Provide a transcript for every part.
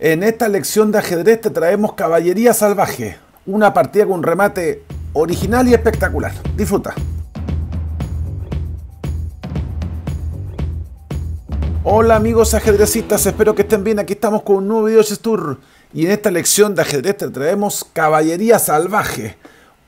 En esta lección de ajedrez te traemos Caballería Salvaje, una partida con un remate original y espectacular. Disfruta. Hola amigos ajedrecistas, espero que estén bien. Aquí estamos con un nuevo video de Tour y en esta lección de ajedrez te traemos Caballería Salvaje,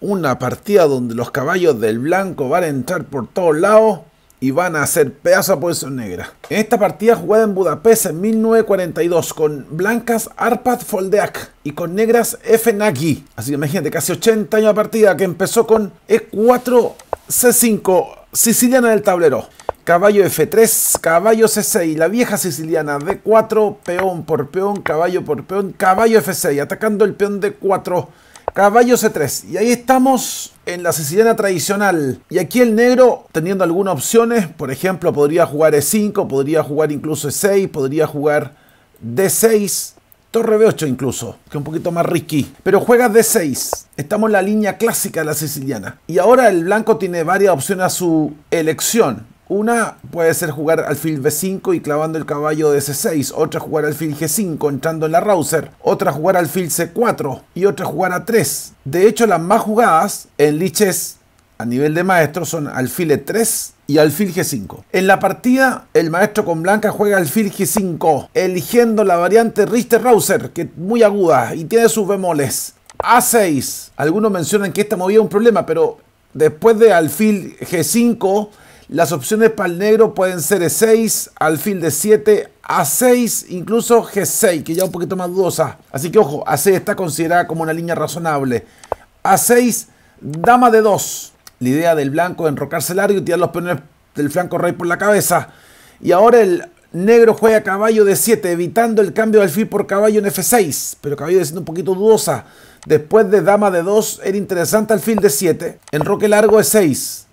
una partida donde los caballos del blanco van a entrar por todos lados y van a hacer pedazo a posición negra. En esta partida jugada en Budapest en 1942 con blancas Arpad Foldeak y con negras F. Nagy. Así que imagínate, casi 80 años de partida que empezó con E4, C5, siciliana del tablero. Caballo F3, caballo C6, la vieja siciliana D4, peón por peón, caballo por peón, caballo F6, atacando el peón D4 Caballo C3. Y ahí estamos en la siciliana tradicional. Y aquí el negro, teniendo algunas opciones, por ejemplo, podría jugar E5, podría jugar incluso E6, podría jugar D6, torre B8 incluso, que es un poquito más risky. Pero juega D6. Estamos en la línea clásica de la siciliana. Y ahora el blanco tiene varias opciones a su elección. Una puede ser jugar alfil b5 y clavando el caballo de c6, otra jugar alfil g5 entrando en la Rauser, otra jugar alfil c4 y otra jugar a 3. De hecho, las más jugadas en liches a nivel de maestro son alfil e3 y alfil g5. En la partida, el maestro con blanca juega alfil g5, eligiendo la variante Richter-Rauser, que es muy aguda y tiene sus bemoles. A6. Algunos mencionan que esta movida un problema, pero después de alfil g5 las opciones para el negro pueden ser E6, alfil de 7, A6, incluso G6, que ya un poquito más dudosa. Así que ojo, A6 está considerada como una línea razonable. A6, dama de 2. La idea del blanco es enrocarse largo y tirar los peones del flanco rey por la cabeza. Y ahora el negro juega caballo de 7, evitando el cambio de alfil por caballo en F6. Pero caballo de un poquito dudosa. Después de dama de 2, era interesante alfil de 7. Enroque largo e 6.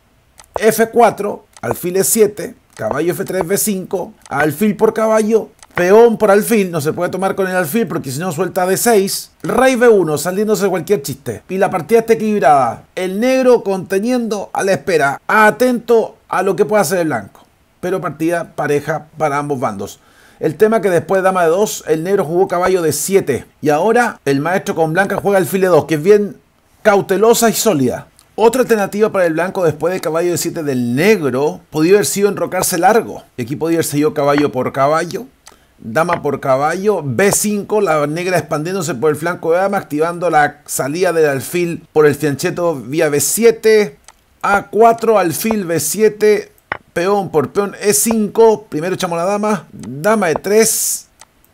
F4 alfil E7, caballo F3, B5, alfil por caballo, peón por alfil, no se puede tomar con el alfil porque si no suelta D6, rey B1 saliéndose cualquier chiste. Y la partida está equilibrada, el negro conteniendo a la espera, atento a lo que pueda hacer el blanco. Pero partida pareja para ambos bandos. El tema que después dama de 2, el negro jugó caballo de 7. Y ahora el maestro con blanca juega alfil e 2, que es bien cautelosa y sólida. Otra alternativa para el blanco después de caballo de 7 del negro podía haber sido enrocarse largo. aquí podía haber sido caballo por caballo, dama por caballo, B5, la negra expandiéndose por el flanco de dama, activando la salida del alfil por el fiancheto vía B7, A4, alfil B7, peón por peón E5, primero echamos la dama, dama E3,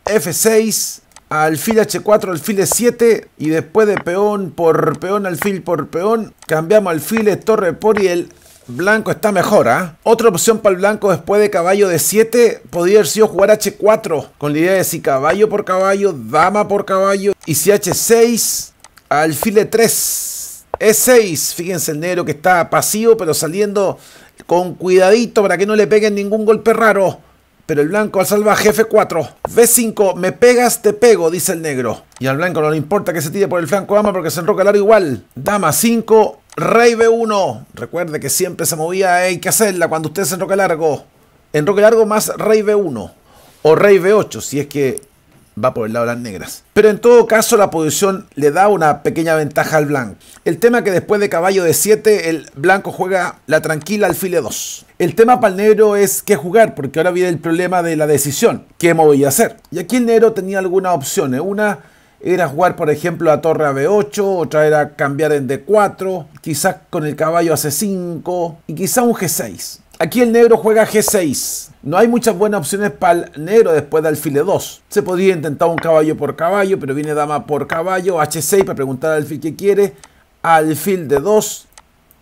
F6, alfil h4, alfil e7 y después de peón por peón, alfil por peón, cambiamos alfil, torre por y el blanco está mejor, ¿ah? Otra opción para el blanco después de caballo de 7 podría haber sido jugar h4 con la idea de si caballo por caballo, dama por caballo y si h6, alfil e3, e6, fíjense el negro que está pasivo pero saliendo con cuidadito para que no le peguen ningún golpe raro pero el blanco al salvaje F4. B5, me pegas, te pego, dice el negro. Y al blanco no le importa que se tire por el flanco dama porque se enroca largo igual. Dama 5, rey B1. Recuerde que siempre se movía, eh, hay que hacerla cuando usted se enroca largo. Enroque largo más rey B1 o rey B8 si es que va por el lado de las negras. Pero en todo caso la posición le da una pequeña ventaja al blanco. El tema que después de caballo de 7 el blanco juega la tranquila alfile 2. El tema para el negro es qué jugar, porque ahora viene el problema de la decisión, qué voy a hacer. Y aquí el negro tenía algunas opciones. Una era jugar por ejemplo a torre a B8, otra era cambiar en D4, quizás con el caballo a C5 y quizás un G6. Aquí el negro juega G6. No hay muchas buenas opciones para el negro después de alfil 2 Se podría intentar un caballo por caballo, pero viene dama por caballo. H6 para preguntar al alfil que quiere. Alfil de 2.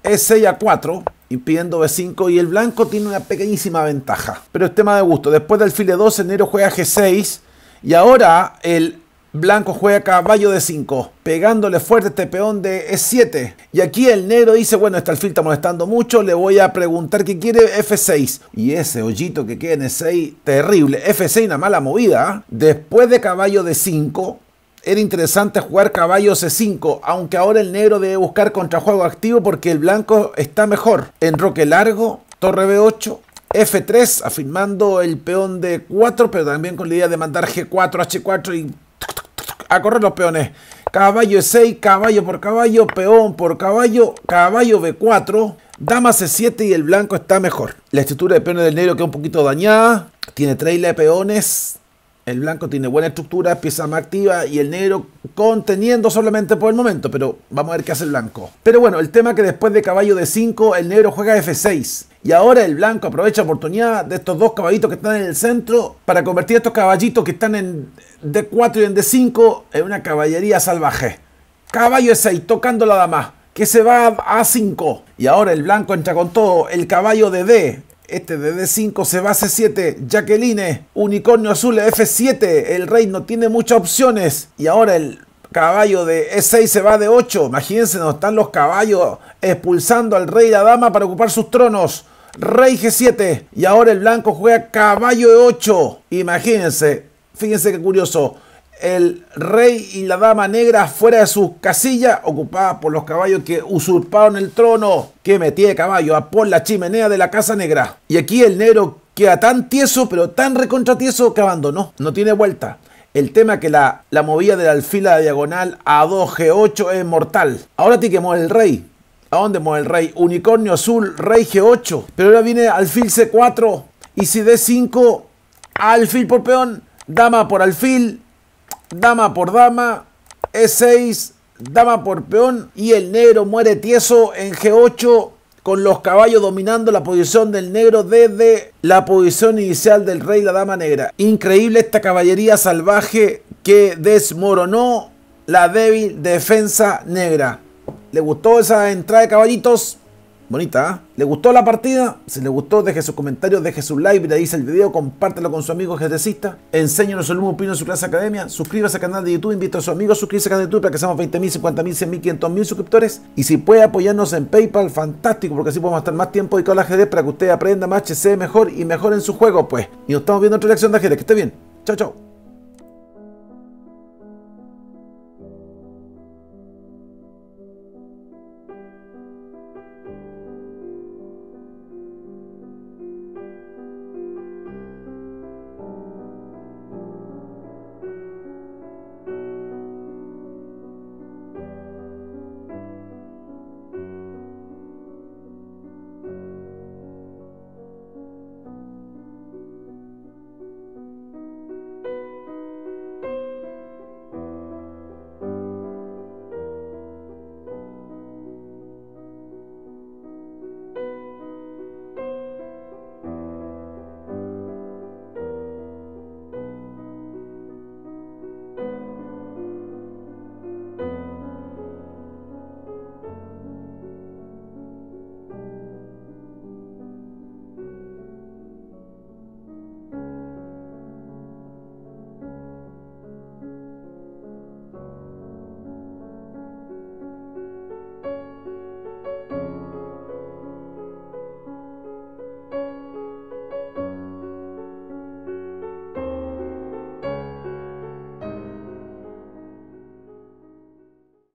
E6 A4, impidiendo B5 y el blanco tiene una pequeñísima ventaja. Pero es tema de gusto. Después del alfil 2 el negro juega G6. Y ahora el Blanco juega caballo de 5, pegándole fuerte este peón de E7. Y aquí el negro dice, bueno, este alfil está molestando mucho, le voy a preguntar qué quiere F6. Y ese hoyito que queda en E6, terrible. F6, una mala movida. ¿ah? Después de caballo de 5, era interesante jugar caballo C5, aunque ahora el negro debe buscar contrajuego activo porque el blanco está mejor. En roque largo, torre B8, F3, afirmando el peón de 4, pero también con la idea de mandar G4, H4 y a correr los peones. Caballo E6, caballo por caballo, peón por caballo, caballo B4. Dama C7 y el blanco está mejor. La estructura de peones del negro queda un poquito dañada. Tiene trailer de peones. El blanco tiene buena estructura, pieza más activa y el negro conteniendo solamente por el momento, pero vamos a ver qué hace el blanco. Pero bueno, el tema es que después de caballo de 5 el negro juega F6. Y ahora el blanco aprovecha la oportunidad de estos dos caballitos que están en el centro para convertir a estos caballitos que están en D4 y en D5 en una caballería salvaje. Caballo E6 tocando la dama, que se va a A5. Y ahora el blanco entra con todo, el caballo de D. Este de D5 se va a C7, Jacqueline, unicornio azul F7, el rey no tiene muchas opciones. Y ahora el caballo de E6 se va de 8. Imagínense, nos están los caballos expulsando al rey y la dama para ocupar sus tronos rey G7 y ahora el blanco juega caballo e 8. Imagínense, fíjense qué curioso. El rey y la dama negra fuera de sus casillas, ocupada por los caballos que usurparon el trono. Que metía de caballo a por la chimenea de la casa negra. Y aquí el negro queda tan tieso, pero tan recontratieso que abandonó. No tiene vuelta. El tema que la, la movida de la alfila diagonal a 2G8 es mortal. Ahora tiene que el rey. ¿A dónde mueve el rey? Unicornio azul, rey G8. Pero ahora viene alfil C4. Y si D5, alfil por peón, dama por alfil, dama por dama, E6, dama por peón. Y el negro muere tieso en G8 con los caballos dominando la posición del negro desde la posición inicial del rey la dama negra. Increíble esta caballería salvaje que desmoronó la débil defensa negra. ¿Le gustó esa entrada de caballitos? Bonita, ¿ah? ¿Le gustó la partida? Si le gustó, deje sus comentarios, deje su like, dice el video, compártelo con su amigo ejercista. enséñenos el mismo opino en su clase academia. Suscríbase al canal de YouTube, invita a sus amigos, suscríbase al canal de YouTube para que seamos 20.000, 50.000, 100.000, 500.000 suscriptores. Y si puede apoyarnos en PayPal, fantástico, porque así podemos estar más tiempo con la ajedrez para que usted aprenda más, se mejor y mejor en su juego, pues. Y nos estamos viendo otra reacción de ajedrez. Que esté bien. Chao, chao.